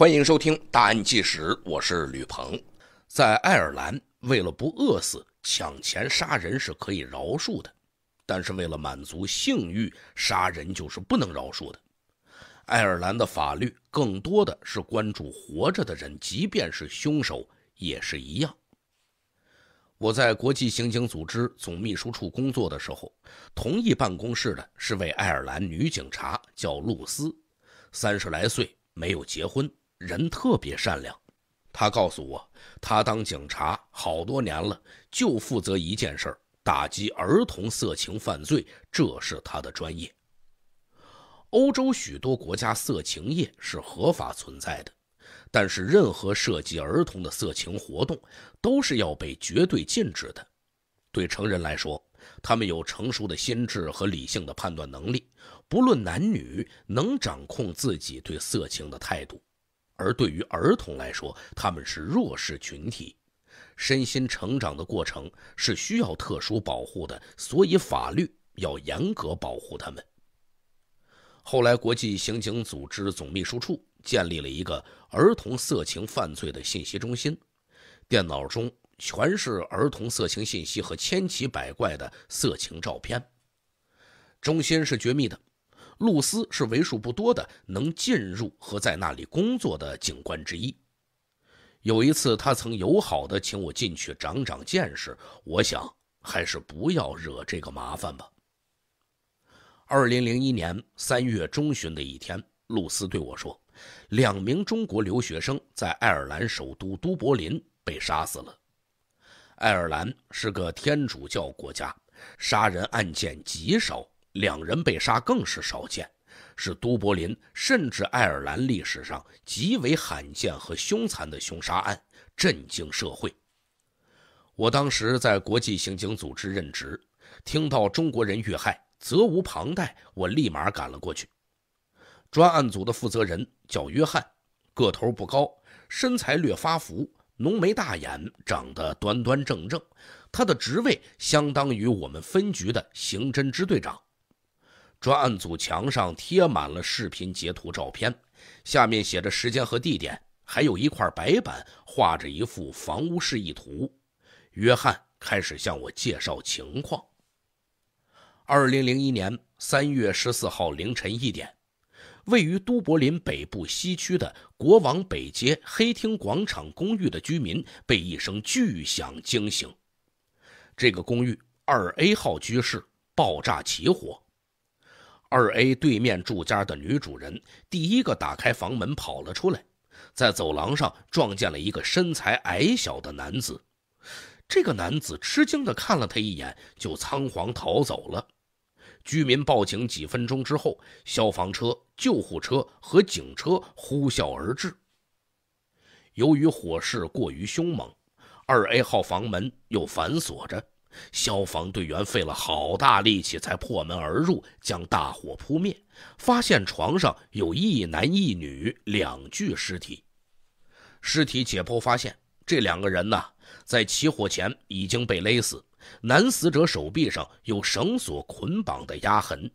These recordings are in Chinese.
欢迎收听《大案纪实》，我是吕鹏。在爱尔兰，为了不饿死，抢钱杀人是可以饶恕的；但是为了满足性欲，杀人就是不能饶恕的。爱尔兰的法律更多的是关注活着的人，即便是凶手也是一样。我在国际刑警组织总秘书处工作的时候，同一办公室的是位爱尔兰女警察，叫露丝，三十来岁，没有结婚。人特别善良，他告诉我，他当警察好多年了，就负责一件事儿：打击儿童色情犯罪。这是他的专业。欧洲许多国家色情业是合法存在的，但是任何涉及儿童的色情活动都是要被绝对禁止的。对成人来说，他们有成熟的心智和理性的判断能力，不论男女，能掌控自己对色情的态度。而对于儿童来说，他们是弱势群体，身心成长的过程是需要特殊保护的，所以法律要严格保护他们。后来，国际刑警组织总秘书处建立了一个儿童色情犯罪的信息中心，电脑中全是儿童色情信息和千奇百怪的色情照片，中心是绝密的。露丝是为数不多的能进入和在那里工作的警官之一。有一次，他曾友好的请我进去长长见识。我想，还是不要惹这个麻烦吧。二零零一年三月中旬的一天，露丝对我说：“两名中国留学生在爱尔兰首都都柏林被杀死了。爱尔兰是个天主教国家，杀人案件极少。”两人被杀更是少见，是都柏林甚至爱尔兰历史上极为罕见和凶残的凶杀案，震惊社会。我当时在国际刑警组织任职，听到中国人遇害，责无旁贷，我立马赶了过去。专案组的负责人叫约翰，个头不高，身材略发福，浓眉大眼，长得端端正正。他的职位相当于我们分局的刑侦支队长。专案组墙上贴满了视频截图、照片，下面写着时间和地点，还有一块白板画着一幅房屋示意图。约翰开始向我介绍情况：二零零一年三月十四号凌晨一点，位于都柏林北部西区的国王北街黑厅广场公寓的居民被一声巨响惊醒，这个公寓二 A 号居室爆炸起火。二 A 对面住家的女主人第一个打开房门跑了出来，在走廊上撞见了一个身材矮小的男子。这个男子吃惊地看了他一眼，就仓皇逃走了。居民报警几分钟之后，消防车、救护车和警车呼啸而至。由于火势过于凶猛，二 A 号房门又反锁着。消防队员费了好大力气才破门而入，将大火扑灭，发现床上有一男一女两具尸体。尸体解剖发现，这两个人呢在起火前已经被勒死。男死者手臂上有绳索捆绑的压痕。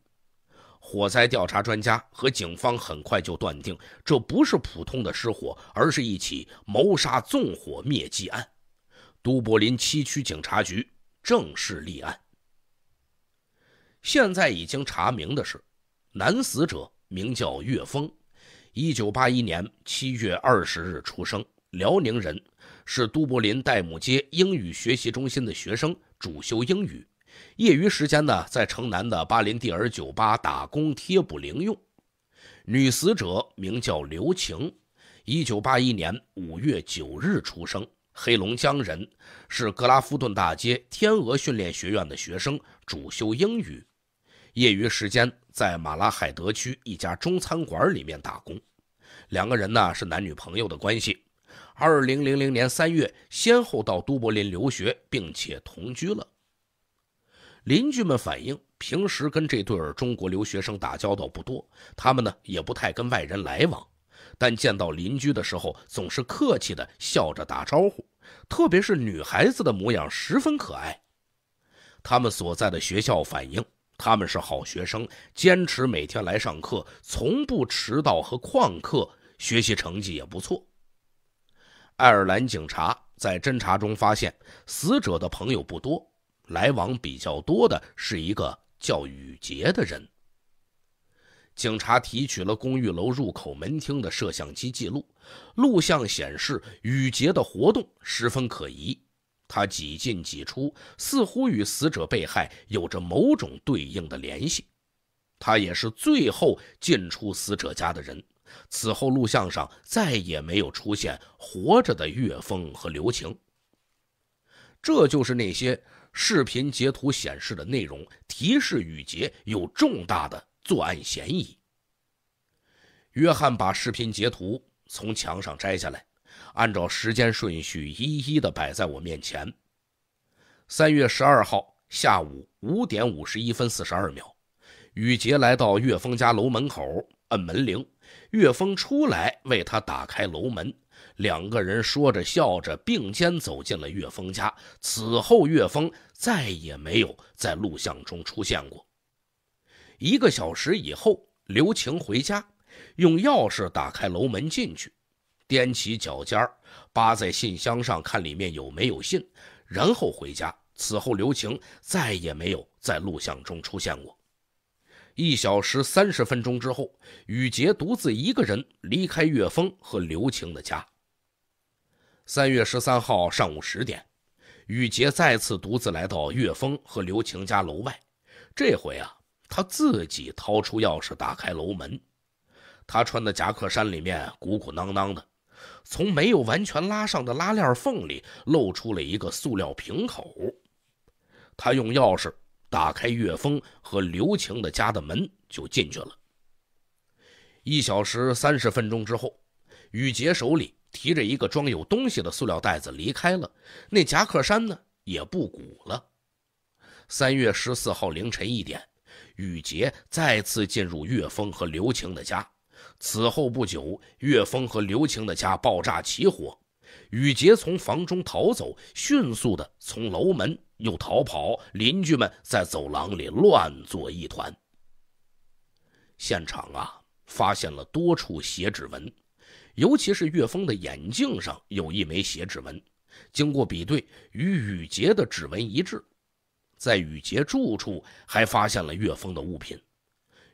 火灾调查专家和警方很快就断定，这不是普通的失火，而是一起谋杀纵火灭迹案。都柏林七区警察局。正式立案。现在已经查明的是，男死者名叫岳峰，一九八一年七月二十日出生，辽宁人，是都柏林戴姆街英语学习中心的学生，主修英语，业余时间呢在城南的巴林蒂尔酒吧打工贴补零用。女死者名叫刘晴，一九八一年五月九日出生。黑龙江人是格拉夫顿大街天鹅训练学院的学生，主修英语，业余时间在马拉海德区一家中餐馆里面打工。两个人呢是男女朋友的关系。二零零零年三月，先后到都柏林留学，并且同居了。邻居们反映，平时跟这对儿中国留学生打交道不多，他们呢也不太跟外人来往。但见到邻居的时候，总是客气的笑着打招呼，特别是女孩子的模样十分可爱。他们所在的学校反映，他们是好学生，坚持每天来上课，从不迟到和旷课，学习成绩也不错。爱尔兰警察在侦查中发现，死者的朋友不多，来往比较多的是一个叫雨杰的人。警察提取了公寓楼入口门厅的摄像机记录，录像显示雨杰的活动十分可疑。他几进几出，似乎与死者被害有着某种对应的联系。他也是最后进出死者家的人。此后，录像上再也没有出现活着的岳峰和刘晴。这就是那些视频截图显示的内容，提示雨杰有重大的。作案嫌疑。约翰把视频截图从墙上摘下来，按照时间顺序一一的摆在我面前。三月十二号下午五点五十一分四十二秒，雨杰来到岳峰家楼门口按门铃，岳峰出来为他打开楼门，两个人说着笑着并肩走进了岳峰家。此后，岳峰再也没有在录像中出现过。一个小时以后，刘晴回家，用钥匙打开楼门进去，踮起脚尖儿扒在信箱上看里面有没有信，然后回家。此后，刘晴再也没有在录像中出现过。一小时三十分钟之后，雨杰独自一个人离开岳峰和刘晴的家。三月十三号上午十点，雨杰再次独自来到岳峰和刘晴家楼外，这回啊。他自己掏出钥匙打开楼门，他穿的夹克衫里面鼓鼓囊囊的，从没有完全拉上的拉链缝里露出了一个塑料瓶口。他用钥匙打开岳峰和刘晴的家的门，就进去了。一小时三十分钟之后，雨杰手里提着一个装有东西的塑料袋子离开了。那夹克衫呢也不鼓了。三月十四号凌晨一点。雨杰再次进入岳峰和刘晴的家，此后不久，岳峰和刘晴的家爆炸起火，雨杰从房中逃走，迅速的从楼门又逃跑，邻居们在走廊里乱作一团。现场啊，发现了多处血指纹，尤其是岳峰的眼镜上有一枚血指纹，经过比对，与雨杰的指纹一致。在雨杰住处还发现了岳峰的物品，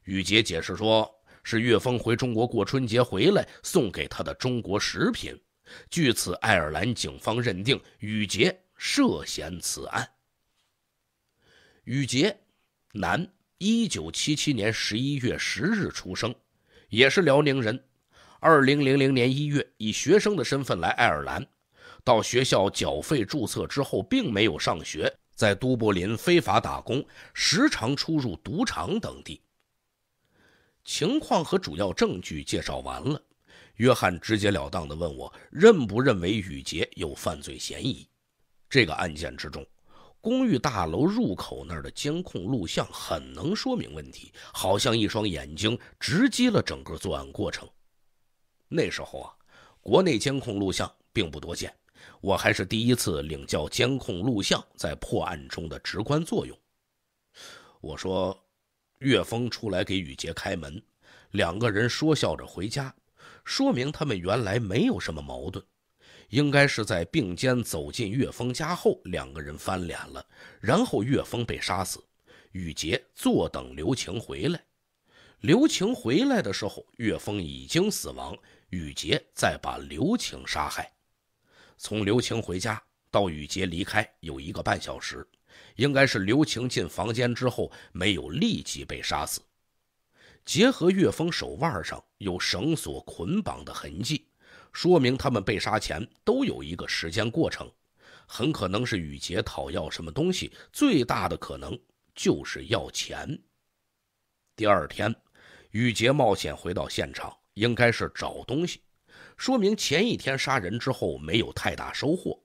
雨杰解释说，是岳峰回中国过春节回来送给他的中国食品。据此，爱尔兰警方认定雨杰涉嫌此案。雨杰，男，1977年11月10日出生，也是辽宁人。2000年1月以学生的身份来爱尔兰，到学校缴费注册之后，并没有上学。在都柏林非法打工，时常出入赌场等地。情况和主要证据介绍完了，约翰直截了当地问我认不认为雨杰有犯罪嫌疑。这个案件之中，公寓大楼入口那儿的监控录像很能说明问题，好像一双眼睛直击了整个作案过程。那时候啊，国内监控录像并不多见。我还是第一次领教监控录像在破案中的直观作用。我说：“岳峰出来给雨杰开门，两个人说笑着回家，说明他们原来没有什么矛盾。应该是在并肩走进岳峰家后，两个人翻脸了，然后岳峰被杀死，雨杰坐等刘晴回来。刘晴回来的时候，岳峰已经死亡，雨杰再把刘晴杀害。”从刘晴回家到雨杰离开有一个半小时，应该是刘晴进房间之后没有立即被杀死。结合岳峰手腕上有绳索捆绑的痕迹，说明他们被杀前都有一个时间过程，很可能是雨杰讨要什么东西，最大的可能就是要钱。第二天，雨杰冒险回到现场，应该是找东西。说明前一天杀人之后没有太大收获，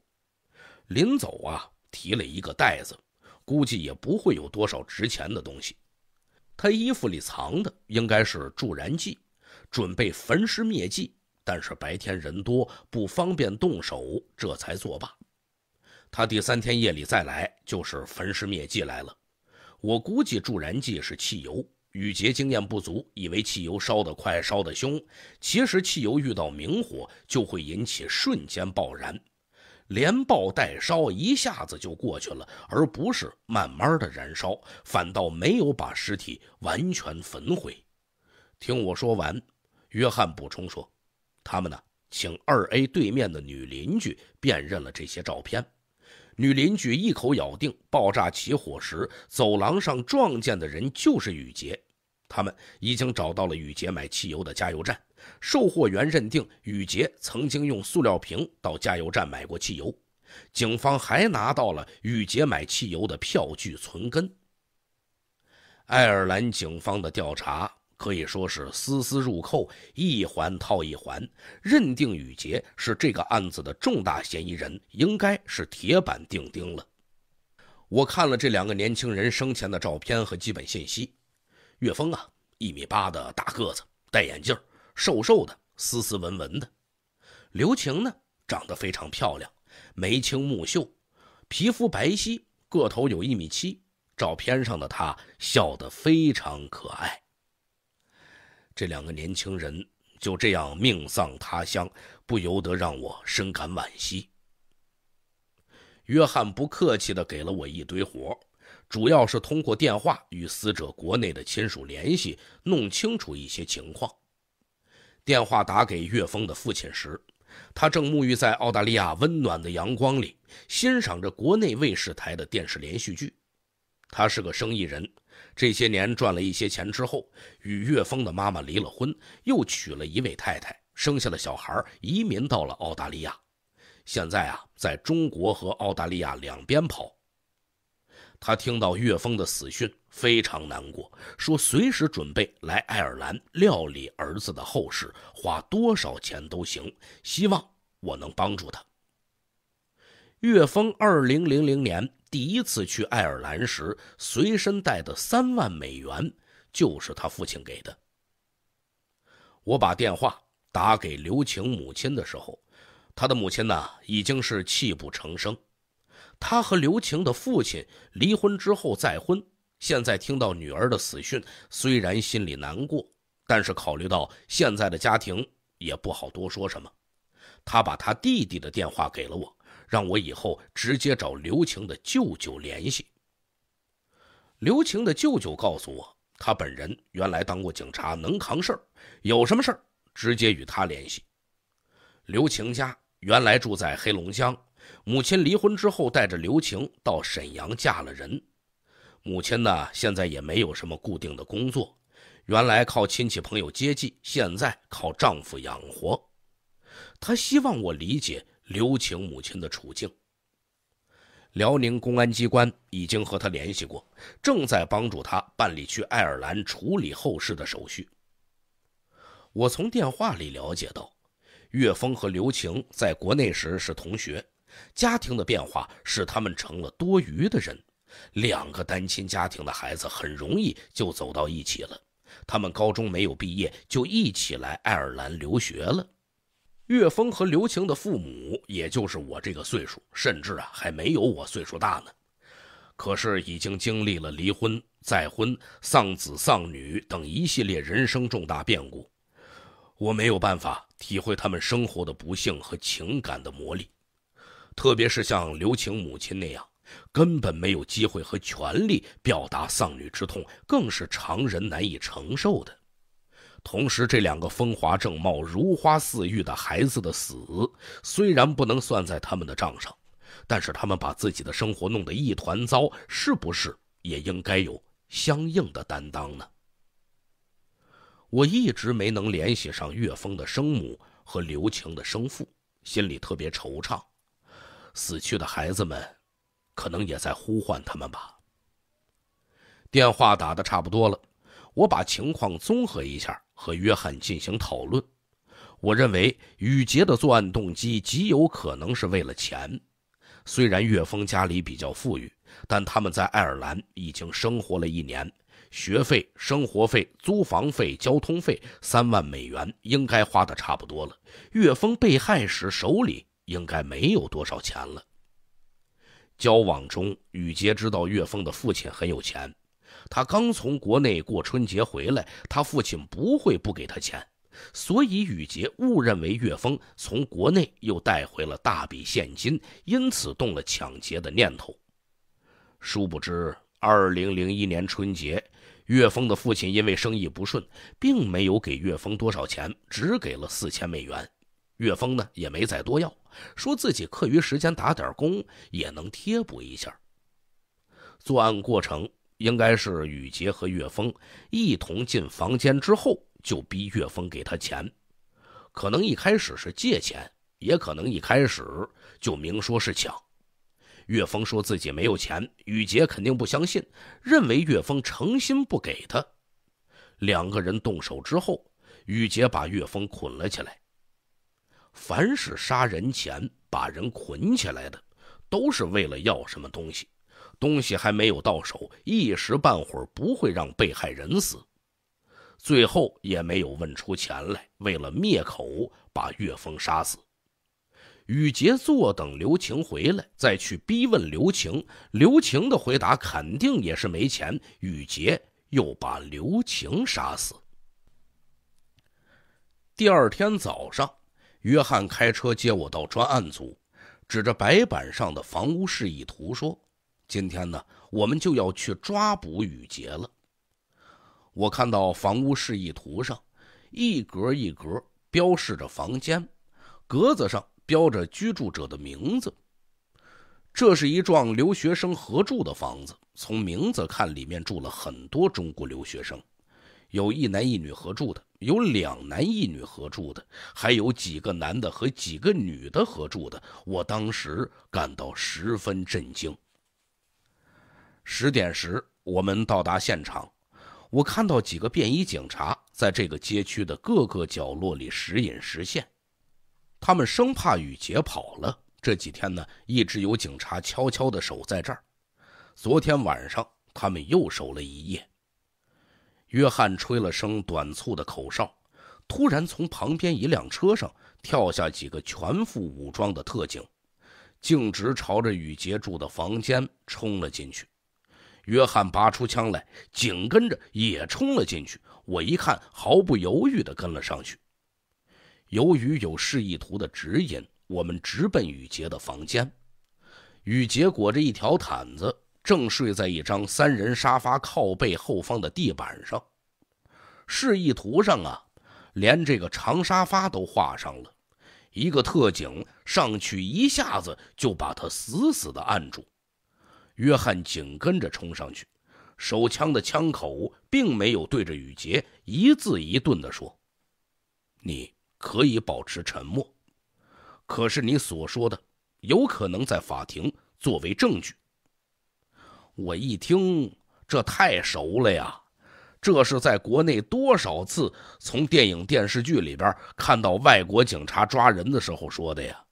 临走啊提了一个袋子，估计也不会有多少值钱的东西。他衣服里藏的应该是助燃剂，准备焚尸灭迹，但是白天人多不方便动手，这才作罢。他第三天夜里再来就是焚尸灭迹来了，我估计助燃剂是汽油。雨杰经验不足，以为汽油烧得快，烧得凶。其实汽油遇到明火就会引起瞬间爆燃，连爆带烧，一下子就过去了，而不是慢慢的燃烧，反倒没有把尸体完全焚毁。听我说完，约翰补充说：“他们呢，请二 A 对面的女邻居辨认了这些照片，女邻居一口咬定，爆炸起火时走廊上撞见的人就是雨杰。”他们已经找到了宇杰买汽油的加油站，售货员认定宇杰曾经用塑料瓶到加油站买过汽油。警方还拿到了宇杰买汽油的票据存根。爱尔兰警方的调查可以说是丝丝入扣，一环套一环，认定宇杰是这个案子的重大嫌疑人，应该是铁板钉钉了。我看了这两个年轻人生前的照片和基本信息。岳峰啊，一米八的大个子，戴眼镜，瘦瘦的，斯斯文文的。刘晴呢，长得非常漂亮，眉清目秀，皮肤白皙，个头有一米七。照片上的她笑得非常可爱。这两个年轻人就这样命丧他乡，不由得让我深感惋惜。约翰不客气的给了我一堆活。主要是通过电话与死者国内的亲属联系，弄清楚一些情况。电话打给岳峰的父亲时，他正沐浴在澳大利亚温暖的阳光里，欣赏着国内卫视台的电视连续剧。他是个生意人，这些年赚了一些钱之后，与岳峰的妈妈离了婚，又娶了一位太太，生下了小孩，移民到了澳大利亚。现在啊，在中国和澳大利亚两边跑。他听到岳峰的死讯非常难过，说随时准备来爱尔兰料理儿子的后事，花多少钱都行，希望我能帮助他。岳峰二零零零年第一次去爱尔兰时，随身带的三万美元就是他父亲给的。我把电话打给刘晴母亲的时候，她的母亲呢已经是泣不成声。他和刘晴的父亲离婚之后再婚，现在听到女儿的死讯，虽然心里难过，但是考虑到现在的家庭，也不好多说什么。他把他弟弟的电话给了我，让我以后直接找刘晴的舅舅联系。刘晴的舅舅告诉我，他本人原来当过警察，能扛事儿，有什么事儿直接与他联系。刘晴家原来住在黑龙江。母亲离婚之后，带着刘晴到沈阳嫁了人。母亲呢，现在也没有什么固定的工作，原来靠亲戚朋友接济，现在靠丈夫养活。她希望我理解刘晴母亲的处境。辽宁公安机关已经和她联系过，正在帮助她办理去爱尔兰处理后事的手续。我从电话里了解到，岳峰和刘晴在国内时是同学。家庭的变化使他们成了多余的人。两个单亲家庭的孩子很容易就走到一起了。他们高中没有毕业就一起来爱尔兰留学了。岳峰和刘晴的父母，也就是我这个岁数，甚至啊还没有我岁数大呢。可是已经经历了离婚、再婚、丧子、丧女等一系列人生重大变故。我没有办法体会他们生活的不幸和情感的磨砺。特别是像刘晴母亲那样，根本没有机会和权利表达丧女之痛，更是常人难以承受的。同时，这两个风华正茂、如花似玉的孩子的死，虽然不能算在他们的账上，但是他们把自己的生活弄得一团糟，是不是也应该有相应的担当呢？我一直没能联系上岳峰的生母和刘晴的生父，心里特别惆怅。死去的孩子们，可能也在呼唤他们吧。电话打得差不多了，我把情况综合一下，和约翰进行讨论。我认为雨杰的作案动机极有可能是为了钱。虽然岳峰家里比较富裕，但他们在爱尔兰已经生活了一年，学费、生活费、租房费、交通费三万美元应该花的差不多了。岳峰被害时手里。应该没有多少钱了。交往中，雨杰知道岳峰的父亲很有钱，他刚从国内过春节回来，他父亲不会不给他钱，所以雨杰误认为岳峰从国内又带回了大笔现金，因此动了抢劫的念头。殊不知，二零零一年春节，岳峰的父亲因为生意不顺，并没有给岳峰多少钱，只给了四千美元。岳峰呢，也没再多要。说自己课余时间打点工也能贴补一下。作案过程应该是雨杰和岳峰一同进房间之后，就逼岳峰给他钱，可能一开始是借钱，也可能一开始就明说是抢。岳峰说自己没有钱，雨杰肯定不相信，认为岳峰诚心不给他。两个人动手之后，雨杰把岳峰捆了起来。凡是杀人前把人捆起来的，都是为了要什么东西。东西还没有到手，一时半会儿不会让被害人死。最后也没有问出钱来，为了灭口，把岳峰杀死。雨杰坐等刘晴回来，再去逼问刘晴。刘晴的回答肯定也是没钱。雨杰又把刘晴杀死。第二天早上。约翰开车接我到专案组，指着白板上的房屋示意图说：“今天呢，我们就要去抓捕雨杰了。”我看到房屋示意图上一格一格标示着房间，格子上标着居住者的名字。这是一幢留学生合住的房子，从名字看，里面住了很多中国留学生，有一男一女合住的。有两男一女合住的，还有几个男的和几个女的合住的。我当时感到十分震惊。十点时，我们到达现场，我看到几个便衣警察在这个街区的各个角落里时隐时现，他们生怕雨杰跑了。这几天呢，一直有警察悄悄地守在这儿，昨天晚上他们又守了一夜。约翰吹了声短促的口哨，突然从旁边一辆车上跳下几个全副武装的特警，径直朝着雨杰住的房间冲了进去。约翰拔出枪来，紧跟着也冲了进去。我一看，毫不犹豫地跟了上去。由于有示意图的指引，我们直奔雨杰的房间。雨杰裹着一条毯子。正睡在一张三人沙发靠背后方的地板上，示意图上啊，连这个长沙发都画上了。一个特警上去，一下子就把他死死的按住。约翰紧跟着冲上去，手枪的枪口并没有对着雨杰，一字一顿的说：“你可以保持沉默，可是你所说的有可能在法庭作为证据。”我一听，这太熟了呀！这是在国内多少次从电影、电视剧里边看到外国警察抓人的时候说的呀！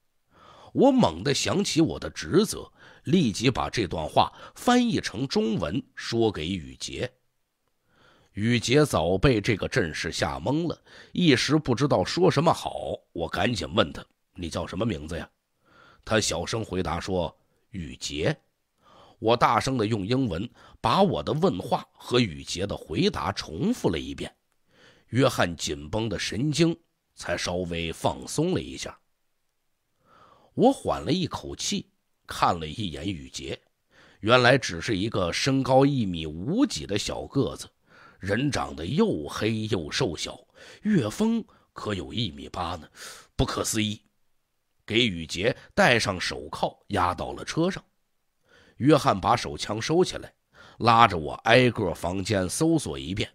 我猛地想起我的职责，立即把这段话翻译成中文说给雨杰。雨杰早被这个阵势吓懵了，一时不知道说什么好。我赶紧问他：“你叫什么名字呀？”他小声回答说：“雨杰。”我大声地用英文把我的问话和雨杰的回答重复了一遍，约翰紧绷的神经才稍微放松了一下。我缓了一口气，看了一眼雨杰，原来只是一个身高一米五几的小个子，人长得又黑又瘦小。岳峰可有一米八呢，不可思议！给雨杰戴上手铐，押到了车上。约翰把手枪收起来，拉着我挨个房间搜索一遍。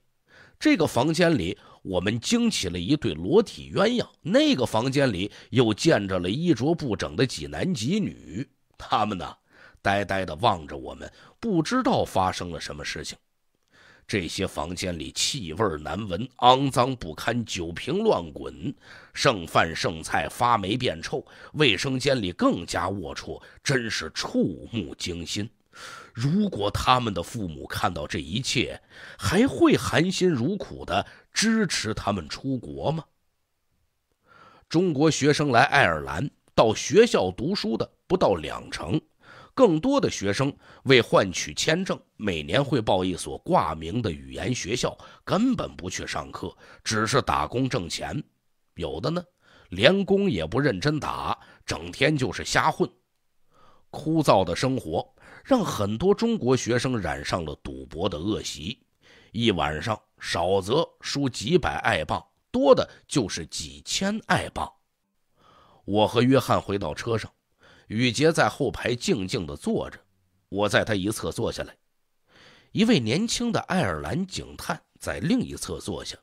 这个房间里，我们惊起了一对裸体鸳鸯；那个房间里，又见着了衣着不整的几男几女。他们呢，呆呆地望着我们，不知道发生了什么事情。这些房间里气味难闻，肮脏不堪，酒瓶乱滚，剩饭剩菜发霉变臭，卫生间里更加龌龊，真是触目惊心。如果他们的父母看到这一切，还会含辛茹苦的支持他们出国吗？中国学生来爱尔兰到学校读书的不到两成。更多的学生为换取签证，每年会报一所挂名的语言学校，根本不去上课，只是打工挣钱。有的呢，连工也不认真打，整天就是瞎混。枯燥的生活让很多中国学生染上了赌博的恶习，一晚上少则输几百爱镑，多的就是几千爱镑。我和约翰回到车上。雨杰在后排静静的坐着，我在他一侧坐下来，一位年轻的爱尔兰警探在另一侧坐下。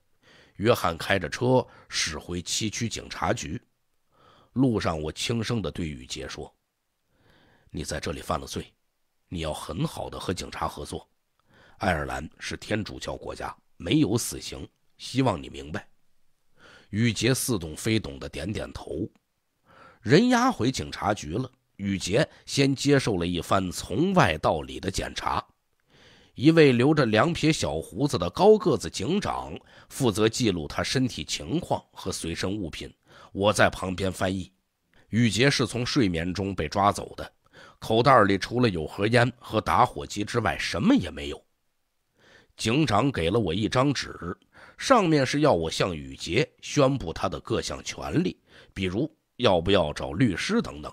约翰开着车驶回七区警察局，路上我轻声的对雨杰说：“你在这里犯了罪，你要很好的和警察合作。爱尔兰是天主教国家，没有死刑，希望你明白。”雨杰似懂非懂的点点头，人押回警察局了。雨杰先接受了一番从外到里的检查，一位留着两撇小胡子的高个子警长负责记录他身体情况和随身物品。我在旁边翻译。雨杰是从睡眠中被抓走的，口袋里除了有盒烟和打火机之外，什么也没有。警长给了我一张纸，上面是要我向雨杰宣布他的各项权利，比如要不要找律师等等。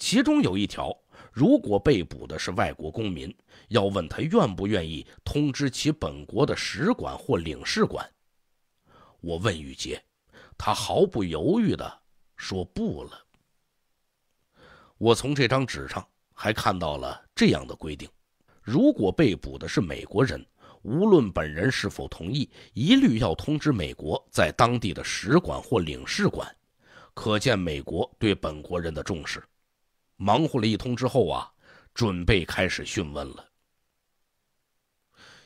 其中有一条，如果被捕的是外国公民，要问他愿不愿意通知其本国的使馆或领事馆。我问雨杰，他毫不犹豫地说不了。我从这张纸上还看到了这样的规定：如果被捕的是美国人，无论本人是否同意，一律要通知美国在当地的使馆或领事馆。可见美国对本国人的重视。忙活了一通之后啊，准备开始讯问了。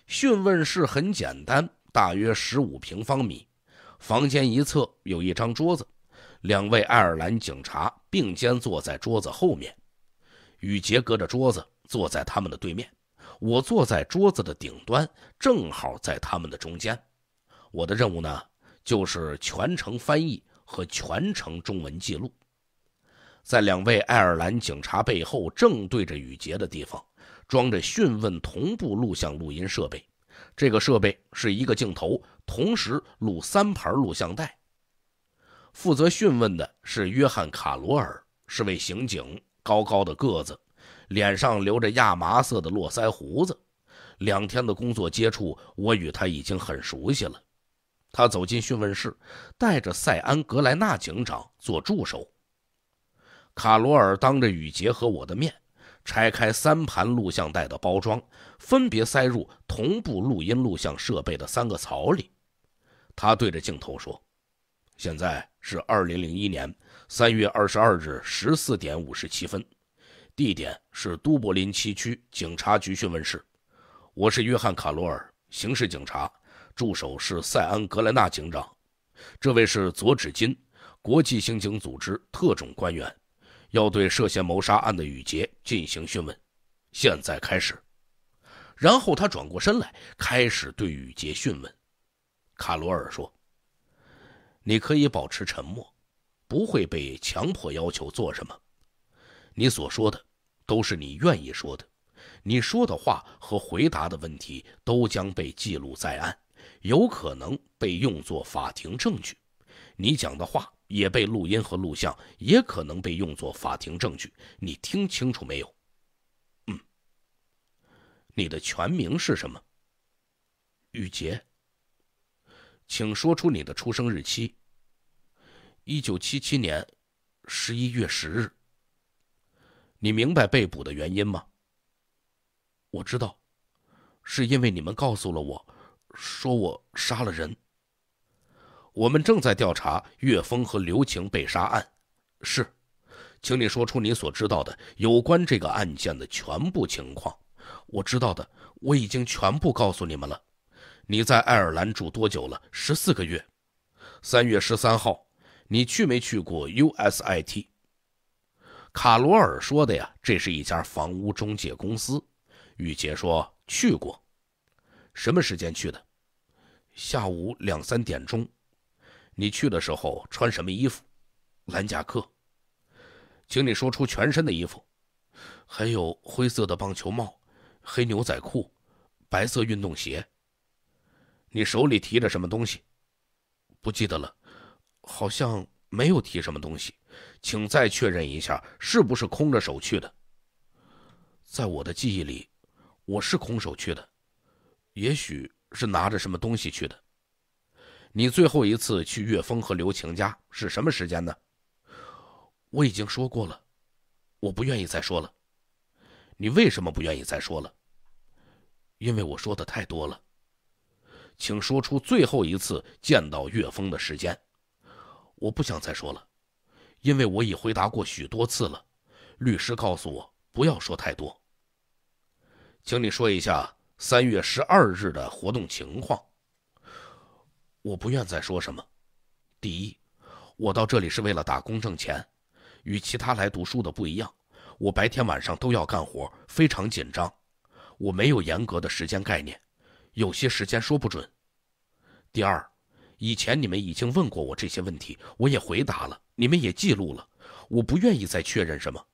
讯问室很简单，大约十五平方米，房间一侧有一张桌子，两位爱尔兰警察并肩坐在桌子后面，雨杰隔着桌子坐在他们的对面，我坐在桌子的顶端，正好在他们的中间。我的任务呢，就是全程翻译和全程中文记录。在两位爱尔兰警察背后，正对着雨杰的地方，装着讯问同步录像录音设备。这个设备是一个镜头，同时录三盘录像带。负责讯问的是约翰·卡罗尔，是位刑警，高高的个子，脸上留着亚麻色的络腮胡子。两天的工作接触，我与他已经很熟悉了。他走进讯问室，带着塞安·格莱纳警长做助手。卡罗尔当着雨杰和我的面，拆开三盘录像带的包装，分别塞入同步录音录像设备的三个槽里。他对着镜头说：“现在是二零零一年三月二十二日十四点五十七分，地点是都柏林七区警察局讯问室。我是约翰·卡罗尔，刑事警察，助手是塞安·格莱纳警长。这位是佐芷金，国际刑警组织特种官员。”要对涉嫌谋杀案的雨杰进行讯问，现在开始。然后他转过身来，开始对雨杰讯问。卡罗尔说：“你可以保持沉默，不会被强迫要求做什么。你所说的都是你愿意说的。你说的话和回答的问题都将被记录在案，有可能被用作法庭证据。”你讲的话也被录音和录像，也可能被用作法庭证据。你听清楚没有？嗯。你的全名是什么？玉杰。请说出你的出生日期。一九七七年十一月十日。你明白被捕的原因吗？我知道，是因为你们告诉了我，说我杀了人。我们正在调查岳峰和刘晴被杀案，是，请你说出你所知道的有关这个案件的全部情况。我知道的，我已经全部告诉你们了。你在爱尔兰住多久了？十四个月。三月十三号，你去没去过 USIT？卡罗尔说的呀，这是一家房屋中介公司。玉洁说去过，什么时间去的？下午两三点钟。你去的时候穿什么衣服？蓝夹克。请你说出全身的衣服，还有灰色的棒球帽、黑牛仔裤、白色运动鞋。你手里提着什么东西？不记得了，好像没有提什么东西。请再确认一下，是不是空着手去的？在我的记忆里，我是空手去的，也许是拿着什么东西去的。你最后一次去岳峰和刘晴家是什么时间呢？我已经说过了，我不愿意再说了。你为什么不愿意再说了？因为我说的太多了。请说出最后一次见到岳峰的时间。我不想再说了，因为我已回答过许多次了。律师告诉我不要说太多。请你说一下三月十二日的活动情况。我不愿再说什么。第一，我到这里是为了打工挣钱，与其他来读书的不一样。我白天晚上都要干活，非常紧张，我没有严格的时间概念，有些时间说不准。第二，以前你们已经问过我这些问题，我也回答了，你们也记录了，我不愿意再确认什么。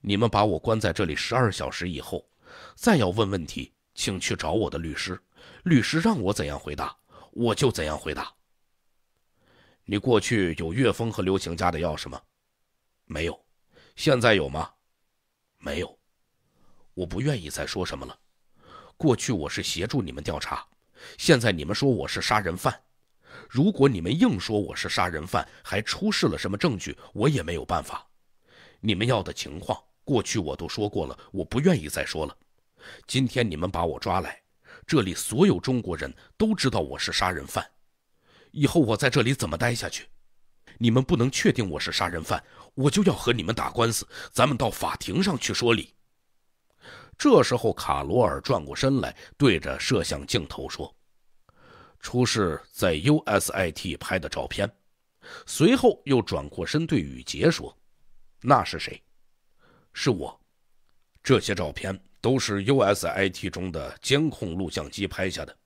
你们把我关在这里十二小时以后，再要问问题，请去找我的律师。律师让我怎样回答？我就怎样回答。你过去有岳峰和刘晴家的钥匙吗？没有。现在有吗？没有。我不愿意再说什么了。过去我是协助你们调查，现在你们说我是杀人犯。如果你们硬说我是杀人犯，还出示了什么证据，我也没有办法。你们要的情况，过去我都说过了，我不愿意再说了。今天你们把我抓来。这里所有中国人都知道我是杀人犯，以后我在这里怎么待下去？你们不能确定我是杀人犯，我就要和你们打官司，咱们到法庭上去说理。这时候，卡罗尔转过身来，对着摄像镜头说：“出示在 USIT 拍的照片。”随后又转过身对雨杰说：“那是谁？是我。这些照片。”都是 USIT 中的监控录像机拍下的，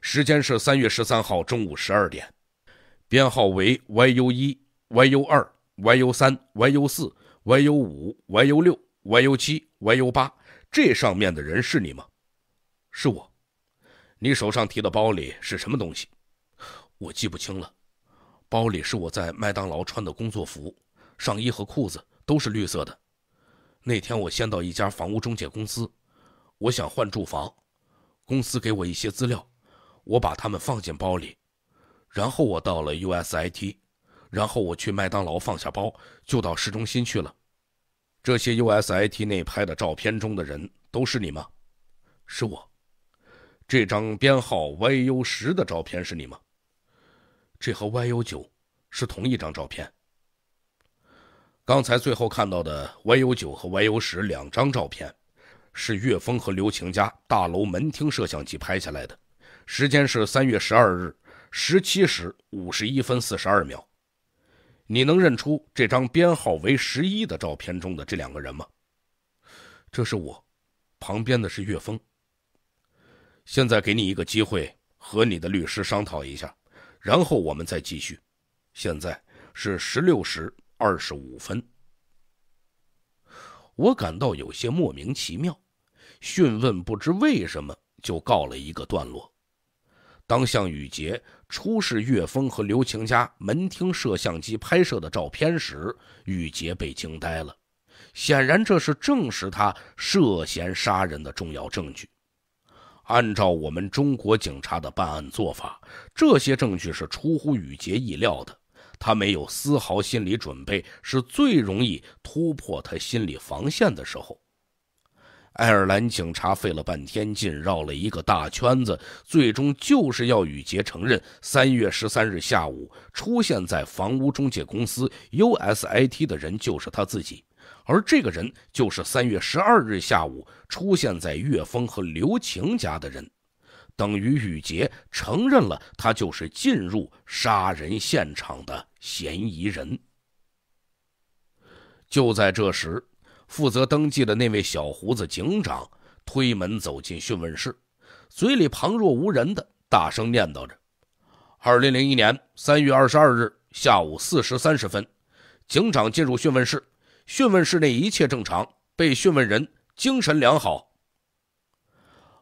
时间是三月十三号中午十二点，编号为 YU 一、YU 二、YU 三、YU 四、YU 五、YU 六、YU 七、YU 八。这上面的人是你吗？是我。你手上提的包里是什么东西？我记不清了。包里是我在麦当劳穿的工作服，上衣和裤子都是绿色的。那天我先到一家房屋中介公司。我想换住房，公司给我一些资料，我把它们放进包里，然后我到了 USIT，然后我去麦当劳放下包，就到市中心去了。这些 USIT 内拍的照片中的人都是你吗？是我。这张编号 YU 十的照片是你吗？这和 YU 九是同一张照片。刚才最后看到的 YU 九和 YU 十两张照片。是岳峰和刘晴家大楼门厅摄像机拍下来的，时间是三月十二日十七时五十一分四十二秒。你能认出这张编号为十一的照片中的这两个人吗？这是我，旁边的是岳峰。现在给你一个机会和你的律师商讨一下，然后我们再继续。现在是十六时二十五分。我感到有些莫名其妙，讯问不知为什么就告了一个段落。当向雨杰出示岳峰和刘晴家门厅摄像机拍摄的照片时，雨杰被惊呆了。显然，这是证实他涉嫌杀人的重要证据。按照我们中国警察的办案做法，这些证据是出乎雨杰意料的。他没有丝毫心理准备，是最容易突破他心理防线的时候。爱尔兰警察费了半天劲，绕了一个大圈子，最终就是要宇杰承认，三月十三日下午出现在房屋中介公司 USIT 的人就是他自己，而这个人就是三月十二日下午出现在岳峰和刘晴家的人。等于雨杰承认了，他就是进入杀人现场的嫌疑人。就在这时，负责登记的那位小胡子警长推门走进讯问室，嘴里旁若无人的大声念叨着：“二零零一年三月二十二日下午四时三十分，警长进入讯问室，讯问室内一切正常，被讯问人精神良好。”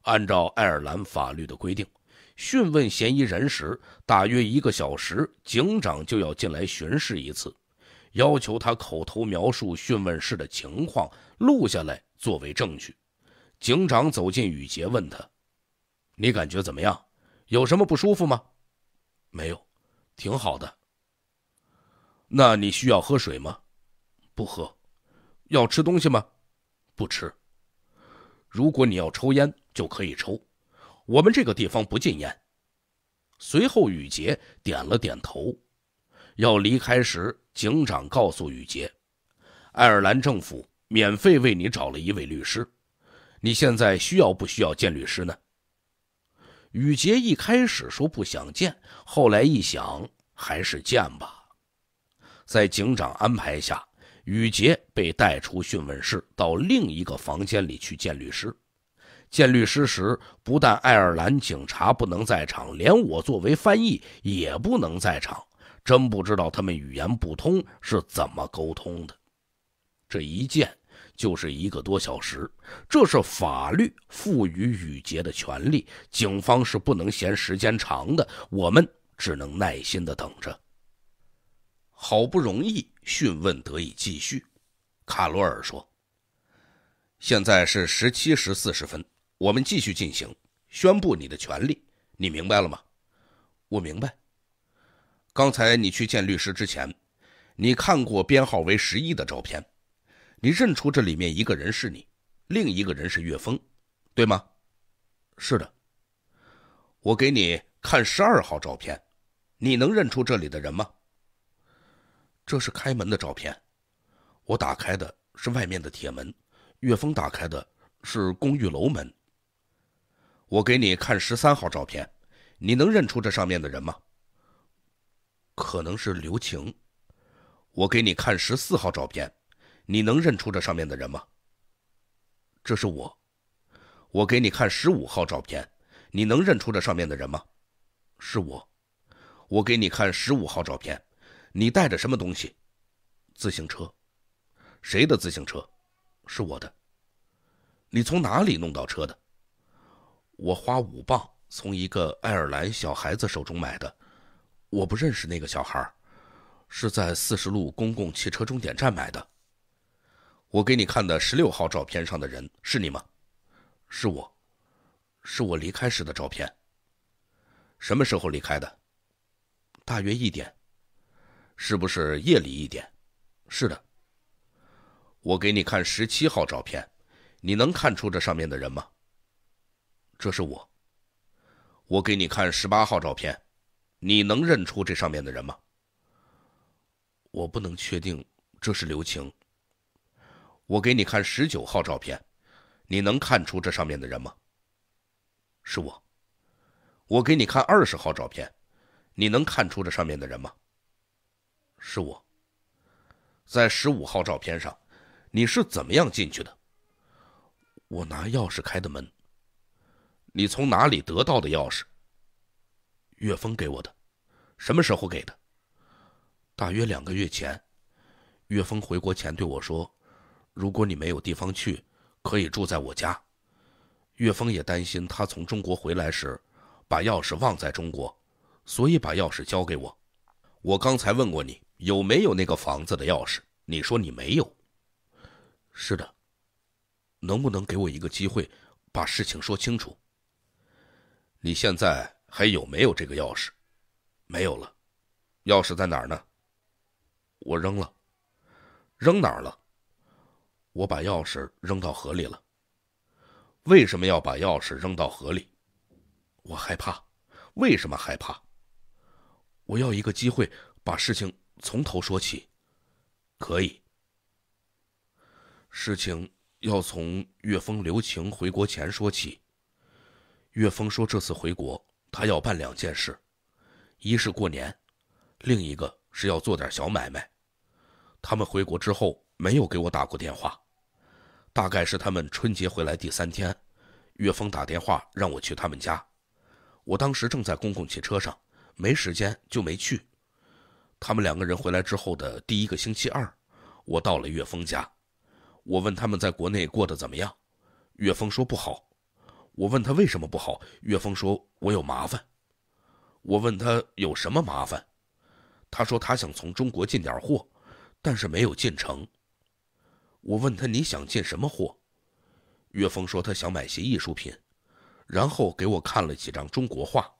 按照爱尔兰法律的规定，讯问嫌疑人时，大约一个小时，警长就要进来巡视一次，要求他口头描述讯问室的情况，录下来作为证据。警长走进雨杰，问他：“你感觉怎么样？有什么不舒服吗？”“没有，挺好的。”“那你需要喝水吗？”“不喝。”“要吃东西吗？”“不吃。”“如果你要抽烟。”就可以抽，我们这个地方不禁烟。随后，雨杰点了点头。要离开时，警长告诉雨杰：“爱尔兰政府免费为你找了一位律师，你现在需要不需要见律师呢？”雨杰一开始说不想见，后来一想，还是见吧。在警长安排下，雨杰被带出讯问室，到另一个房间里去见律师。见律师时，不但爱尔兰警察不能在场，连我作为翻译也不能在场。真不知道他们语言不通是怎么沟通的。这一见就是一个多小时，这是法律赋予雨杰的权利，警方是不能嫌时间长的。我们只能耐心的等着。好不容易讯问得以继续，卡罗尔说：“现在是十七时四十分。”我们继续进行，宣布你的权利，你明白了吗？我明白。刚才你去见律师之前，你看过编号为十一的照片，你认出这里面一个人是你，另一个人是岳峰，对吗？是的。我给你看十二号照片，你能认出这里的人吗？这是开门的照片，我打开的是外面的铁门，岳峰打开的是公寓楼门。我给你看十三号照片，你能认出这上面的人吗？可能是刘晴。我给你看十四号照片，你能认出这上面的人吗？这是我。我给你看十五号照片，你能认出这上面的人吗？是我。我给你看十五号照片，你带着什么东西？自行车。谁的自行车？是我的。你从哪里弄到车的？我花五磅从一个爱尔兰小孩子手中买的，我不认识那个小孩，是在四十路公共汽车终点站买的。我给你看的十六号照片上的人是你吗？是我，是我离开时的照片。什么时候离开的？大约一点，是不是夜里一点？是的。我给你看十七号照片，你能看出这上面的人吗？这是我。我给你看十八号照片，你能认出这上面的人吗？我不能确定这是刘晴。我给你看十九号照片，你能看出这上面的人吗？是我。我给你看二十号照片，你能看出这上面的人吗？是我。在十五号照片上，你是怎么样进去的？我拿钥匙开的门。你从哪里得到的钥匙？岳峰给我的，什么时候给的？大约两个月前，岳峰回国前对我说：“如果你没有地方去，可以住在我家。”岳峰也担心他从中国回来时把钥匙忘在中国，所以把钥匙交给我。我刚才问过你有没有那个房子的钥匙，你说你没有。是的，能不能给我一个机会，把事情说清楚？你现在还有没有这个钥匙？没有了，钥匙在哪儿呢？我扔了，扔哪儿了？我把钥匙扔到河里了。为什么要把钥匙扔到河里？我害怕，为什么害怕？我要一个机会把事情从头说起，可以。事情要从岳峰留情回国前说起。岳峰说：“这次回国，他要办两件事，一是过年，另一个是要做点小买卖。他们回国之后没有给我打过电话，大概是他们春节回来第三天，岳峰打电话让我去他们家。我当时正在公共汽车上，没时间就没去。他们两个人回来之后的第一个星期二，我到了岳峰家，我问他们在国内过得怎么样，岳峰说不好。”我问他为什么不好，岳峰说：“我有麻烦。”我问他有什么麻烦，他说他想从中国进点货，但是没有进城。我问他你想进什么货，岳峰说他想买些艺术品，然后给我看了几张中国画。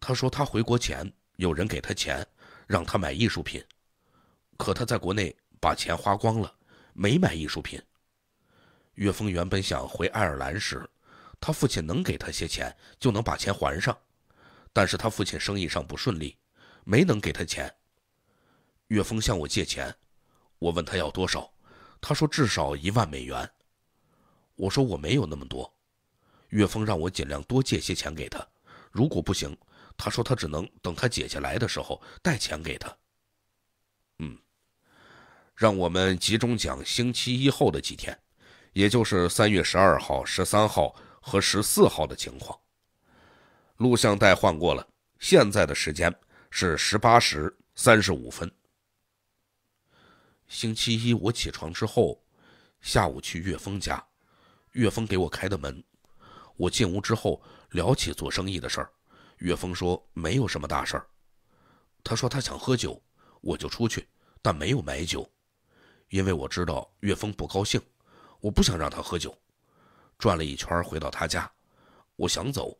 他说他回国前有人给他钱，让他买艺术品，可他在国内把钱花光了，没买艺术品。岳峰原本想回爱尔兰时，他父亲能给他些钱，就能把钱还上。但是他父亲生意上不顺利，没能给他钱。岳峰向我借钱，我问他要多少，他说至少一万美元。我说我没有那么多。岳峰让我尽量多借些钱给他，如果不行，他说他只能等他姐姐来的时候带钱给他。嗯，让我们集中讲星期一后的几天。也就是三月十二号、十三号和十四号的情况。录像带换过了。现在的时间是十八时三十五分。星期一我起床之后，下午去岳峰家，岳峰给我开的门。我进屋之后聊起做生意的事儿，岳峰说没有什么大事儿。他说他想喝酒，我就出去，但没有买酒，因为我知道岳峰不高兴。我不想让他喝酒。转了一圈，回到他家，我想走。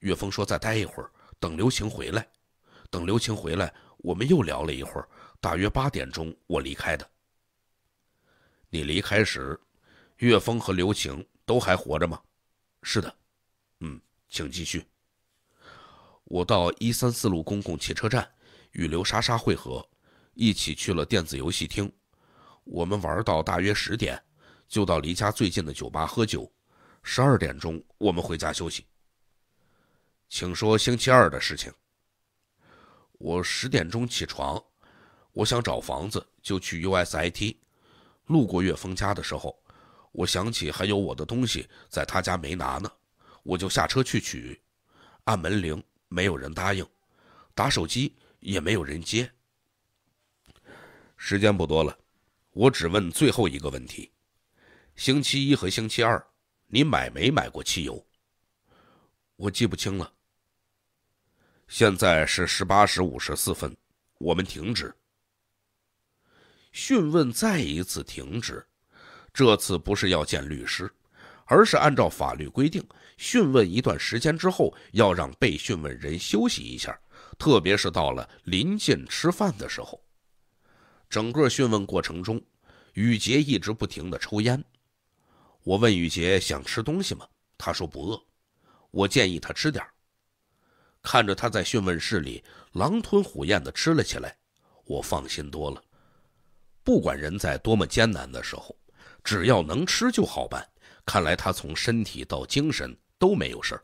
岳峰说：“再待一会儿，等刘晴回来。”等刘晴回来，我们又聊了一会儿。大约八点钟，我离开的。你离开时，岳峰和刘晴都还活着吗？是的。嗯，请继续。我到一三四路公共汽车站与刘莎莎会合，一起去了电子游戏厅。我们玩到大约十点。就到离家最近的酒吧喝酒，十二点钟我们回家休息。请说星期二的事情。我十点钟起床，我想找房子，就去 USIT，路过岳峰家的时候，我想起还有我的东西在他家没拿呢，我就下车去取，按门铃没有人答应，打手机也没有人接。时间不多了，我只问最后一个问题。星期一和星期二，你买没买过汽油？我记不清了。现在是十八时五十四分，我们停止。讯问再一次停止，这次不是要见律师，而是按照法律规定，讯问一段时间之后要让被讯问人休息一下，特别是到了临近吃饭的时候。整个讯问过程中，雨杰一直不停的抽烟。我问雨杰想吃东西吗？他说不饿。我建议他吃点看着他在讯问室里狼吞虎咽的吃了起来，我放心多了。不管人在多么艰难的时候，只要能吃就好办。看来他从身体到精神都没有事儿。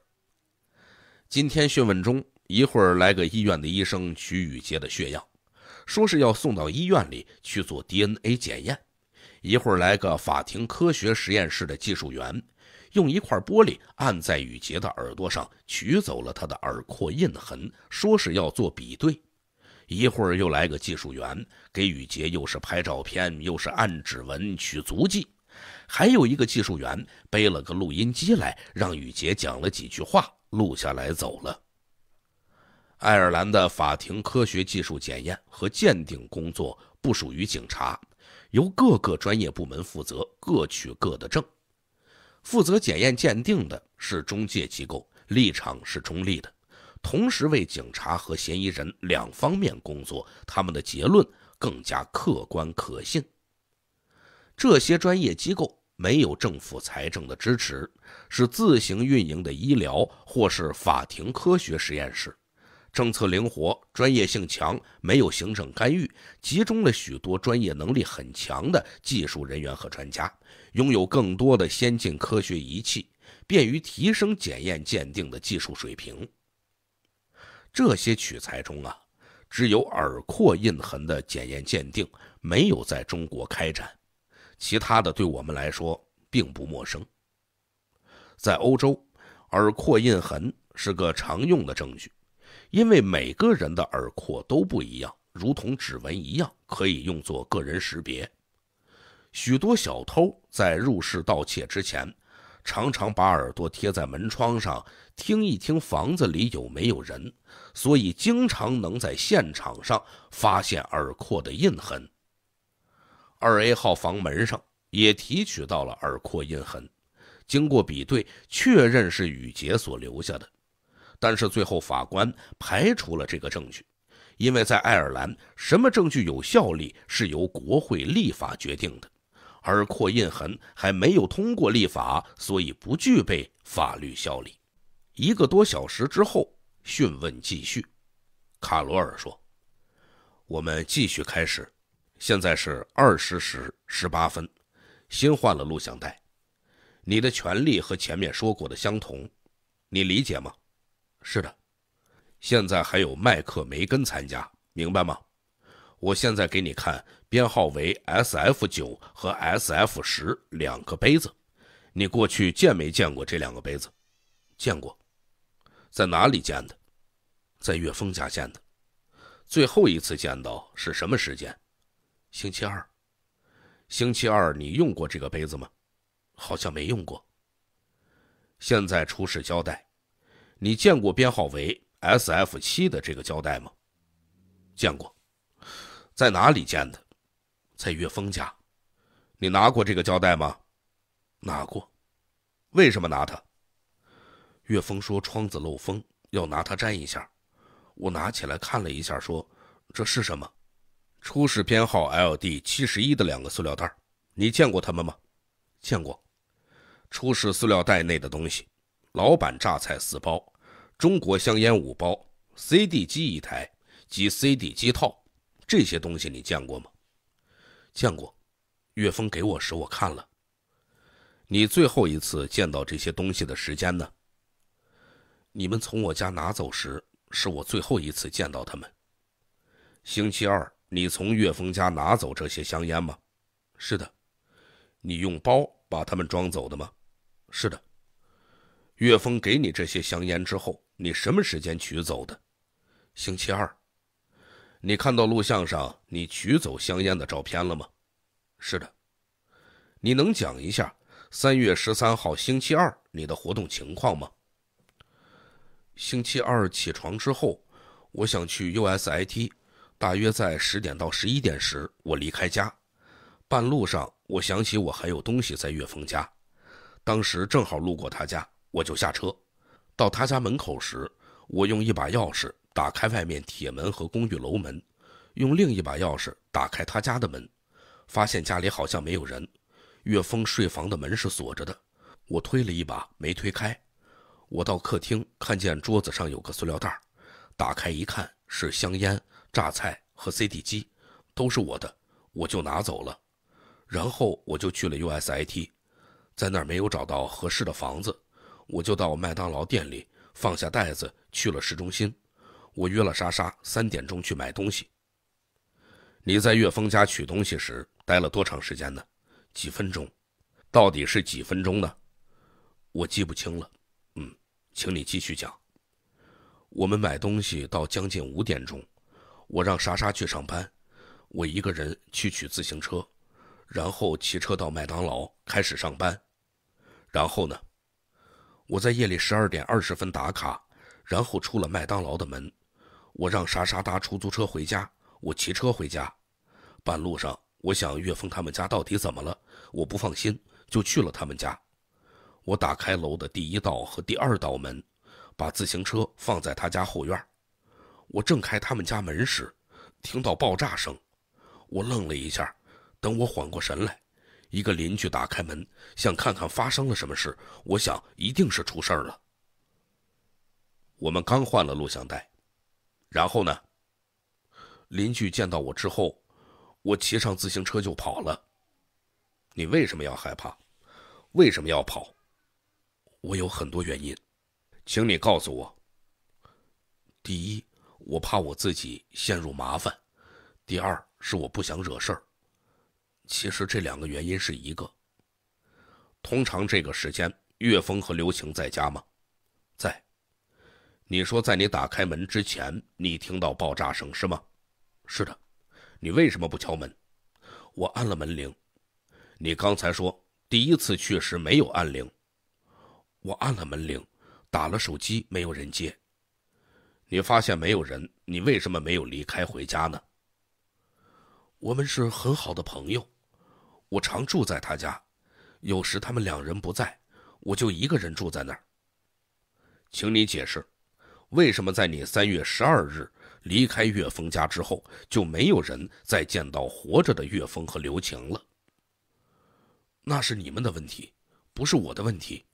今天讯问中一会儿来个医院的医生取雨杰的血样，说是要送到医院里去做 DNA 检验。一会儿来个法庭科学实验室的技术员，用一块玻璃按在雨杰的耳朵上，取走了他的耳廓印痕，说是要做比对。一会儿又来个技术员，给雨杰又是拍照片，又是按指纹取足迹。还有一个技术员背了个录音机来，让雨杰讲了几句话，录下来走了。爱尔兰的法庭科学技术检验和鉴定工作不属于警察。由各个专业部门负责，各取各的证。负责检验鉴定的是中介机构，立场是中立的，同时为警察和嫌疑人两方面工作，他们的结论更加客观可信。这些专业机构没有政府财政的支持，是自行运营的医疗或是法庭科学实验室。政策灵活，专业性强，没有行政干预，集中了许多专业能力很强的技术人员和专家，拥有更多的先进科学仪器，便于提升检验鉴定的技术水平。这些取材中啊，只有耳廓印痕的检验鉴定没有在中国开展，其他的对我们来说并不陌生。在欧洲，耳廓印痕是个常用的证据。因为每个人的耳廓都不一样，如同指纹一样，可以用作个人识别。许多小偷在入室盗窃之前，常常把耳朵贴在门窗上听一听房子里有没有人，所以经常能在现场上发现耳廓的印痕。二 A 号房门上也提取到了耳廓印痕，经过比对，确认是雨杰所留下的。但是最后，法官排除了这个证据，因为在爱尔兰，什么证据有效力是由国会立法决定的，而扩印痕还没有通过立法，所以不具备法律效力。一个多小时之后，讯问继续。卡罗尔说：“我们继续开始，现在是二十时十八分，新换了录像带。你的权利和前面说过的相同，你理解吗？”是的，现在还有麦克梅根参加，明白吗？我现在给你看编号为 S F 九和 S F 十两个杯子，你过去见没见过这两个杯子？见过，在哪里见的？在岳峰家见的。最后一次见到是什么时间？星期二。星期二你用过这个杯子吗？好像没用过。现在出示交代。你见过编号为 S F 七的这个胶带吗？见过，在哪里见的？在岳峰家。你拿过这个胶带吗？拿过。为什么拿它？岳峰说窗子漏风，要拿它粘一下。我拿起来看了一下，说这是什么？出示编号 L D 七十一的两个塑料袋。你见过他们吗？见过。出示塑料袋内的东西。老板榨菜四包，中国香烟五包，CD 机一台及 CD 机套，这些东西你见过吗？见过。岳峰给我时我看了。你最后一次见到这些东西的时间呢？你们从我家拿走时是我最后一次见到他们。星期二你从岳峰家拿走这些香烟吗？是的。你用包把他们装走的吗？是的。岳峰给你这些香烟之后，你什么时间取走的？星期二。你看到录像上你取走香烟的照片了吗？是的。你能讲一下三月十三号星期二你的活动情况吗？星期二起床之后，我想去 USIT，大约在十点到十一点时我离开家。半路上，我想起我还有东西在岳峰家，当时正好路过他家。我就下车，到他家门口时，我用一把钥匙打开外面铁门和公寓楼门，用另一把钥匙打开他家的门，发现家里好像没有人。岳峰睡房的门是锁着的，我推了一把没推开。我到客厅，看见桌子上有个塑料袋，打开一看是香烟、榨菜和 CD 机，都是我的，我就拿走了。然后我就去了 USIT，在那儿没有找到合适的房子。我就到麦当劳店里放下袋子，去了市中心。我约了莎莎三点钟去买东西。你在岳峰家取东西时待了多长时间呢？几分钟？到底是几分钟呢？我记不清了。嗯，请你继续讲。我们买东西到将近五点钟，我让莎莎去上班，我一个人去取自行车，然后骑车到麦当劳开始上班。然后呢？我在夜里十二点二十分打卡，然后出了麦当劳的门。我让莎莎搭出租车回家，我骑车回家。半路上，我想岳峰他们家到底怎么了？我不放心，就去了他们家。我打开楼的第一道和第二道门，把自行车放在他家后院。我正开他们家门时，听到爆炸声，我愣了一下。等我缓过神来。一个邻居打开门，想看看发生了什么事。我想，一定是出事儿了。我们刚换了录像带，然后呢？邻居见到我之后，我骑上自行车就跑了。你为什么要害怕？为什么要跑？我有很多原因，请你告诉我。第一，我怕我自己陷入麻烦；第二，是我不想惹事儿。其实这两个原因是一个。通常这个时间，岳峰和刘晴在家吗？在。你说，在你打开门之前，你听到爆炸声是吗？是的。你为什么不敲门？我按了门铃。你刚才说第一次确实没有按铃。我按了门铃，打了手机，没有人接。你发现没有人，你为什么没有离开回家呢？我们是很好的朋友。我常住在他家，有时他们两人不在，我就一个人住在那儿。请你解释，为什么在你三月十二日离开岳峰家之后，就没有人再见到活着的岳峰和刘晴了？那是你们的问题，不是我的问题，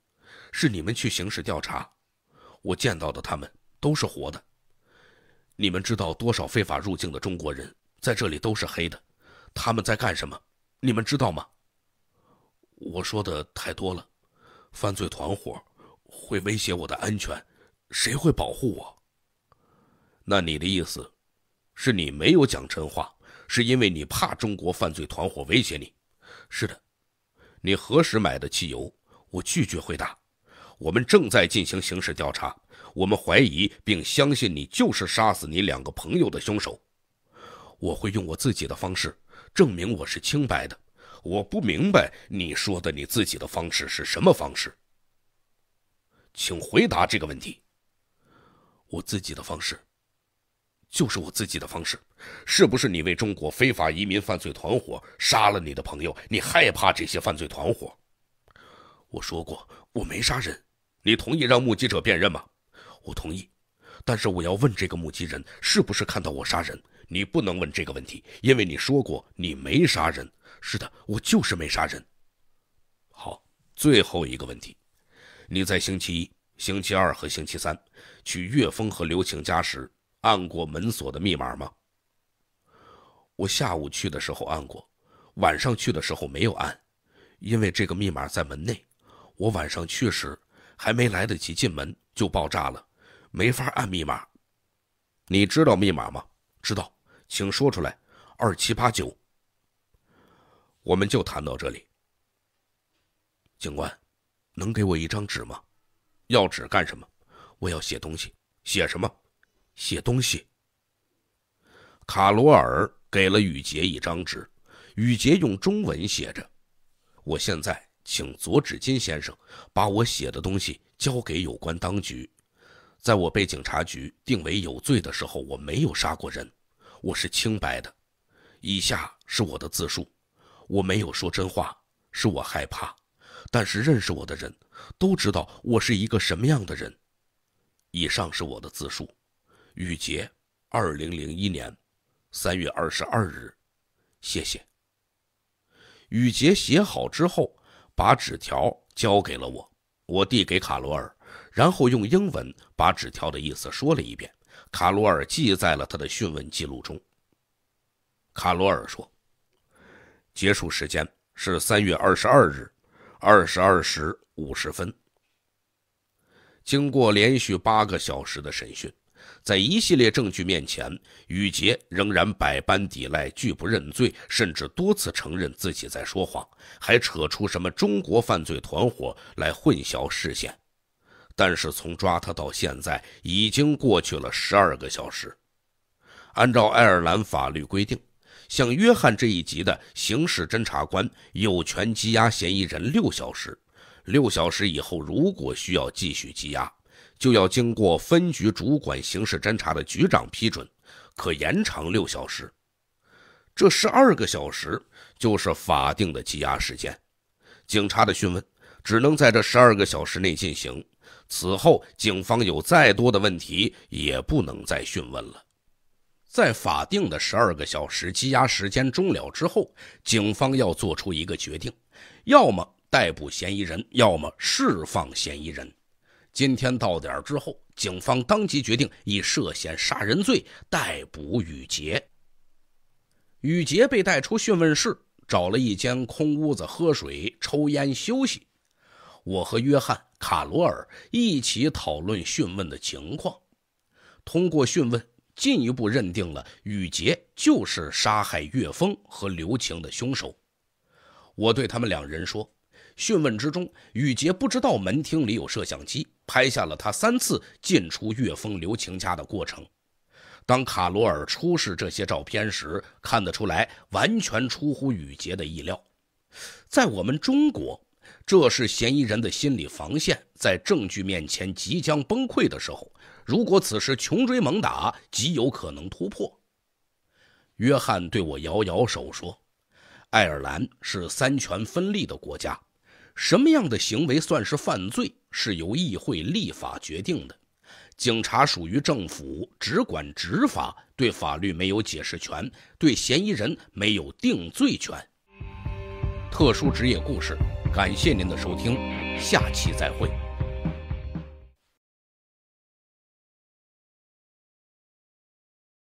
是你们去刑事调查。我见到的他们都是活的。你们知道多少非法入境的中国人在这里都是黑的？他们在干什么？你们知道吗？我说的太多了，犯罪团伙会威胁我的安全，谁会保护我？那你的意思，是你没有讲真话，是因为你怕中国犯罪团伙威胁你？是的，你何时买的汽油？我拒绝回答。我们正在进行刑事调查，我们怀疑并相信你就是杀死你两个朋友的凶手。我会用我自己的方式。证明我是清白的。我不明白你说的你自己的方式是什么方式。请回答这个问题。我自己的方式，就是我自己的方式。是不是你为中国非法移民犯罪团伙杀了你的朋友？你害怕这些犯罪团伙？我说过我没杀人。你同意让目击者辨认吗？我同意。但是我要问这个目击人，是不是看到我杀人？你不能问这个问题，因为你说过你没杀人。是的，我就是没杀人。好，最后一个问题：你在星期一、星期二和星期三去岳峰和刘晴家时，按过门锁的密码吗？我下午去的时候按过，晚上去的时候没有按，因为这个密码在门内。我晚上去时还没来得及进门就爆炸了，没法按密码。你知道密码吗？知道。请说出来，二七八九，我们就谈到这里。警官，能给我一张纸吗？要纸干什么？我要写东西。写什么？写东西。卡罗尔给了雨杰一张纸，雨杰用中文写着：“我现在请左志金先生把我写的东西交给有关当局。在我被警察局定为有罪的时候，我没有杀过人。”我是清白的，以下是我的自述，我没有说真话，是我害怕，但是认识我的人都知道我是一个什么样的人。以上是我的自述，雨杰，二零零一年三月二十二日，谢谢。雨杰写好之后，把纸条交给了我，我递给卡罗尔，然后用英文把纸条的意思说了一遍。卡罗尔记在了他的讯问记录中。卡罗尔说：“结束时间是三月二十二日二十二时五十分。”经过连续八个小时的审讯，在一系列证据面前，雨杰仍然百般抵赖，拒不认罪，甚至多次承认自己在说谎，还扯出什么中国犯罪团伙来混淆视线。但是从抓他到现在已经过去了十二个小时。按照爱尔兰法律规定，像约翰这一级的刑事侦查官有权羁押嫌疑人六小时。六小时以后，如果需要继续羁押，就要经过分局主管刑事侦查的局长批准，可延长六小时。这十二个小时就是法定的羁押时间，警察的讯问只能在这十二个小时内进行。此后，警方有再多的问题也不能再讯问了。在法定的十二个小时羁押时间终了之后，警方要做出一个决定：要么逮捕嫌疑人，要么释放嫌疑人。今天到点之后，警方当即决定以涉嫌杀人罪逮捕雨杰。雨杰被带出讯问室，找了一间空屋子喝水、抽烟、休息。我和约翰。卡罗尔一起讨论讯问的情况，通过讯问进一步认定了雨杰就是杀害岳峰和刘晴的凶手。我对他们两人说，讯问之中，雨杰不知道门厅里有摄像机，拍下了他三次进出岳峰、刘晴家的过程。当卡罗尔出示这些照片时，看得出来，完全出乎雨杰的意料。在我们中国。这是嫌疑人的心理防线在证据面前即将崩溃的时候，如果此时穷追猛打，极有可能突破。约翰对我摇摇手说：“爱尔兰是三权分立的国家，什么样的行为算是犯罪是由议会立法决定的，警察属于政府，只管执法，对法律没有解释权，对嫌疑人没有定罪权。”特殊职业故事。感谢您的收听，下期再会。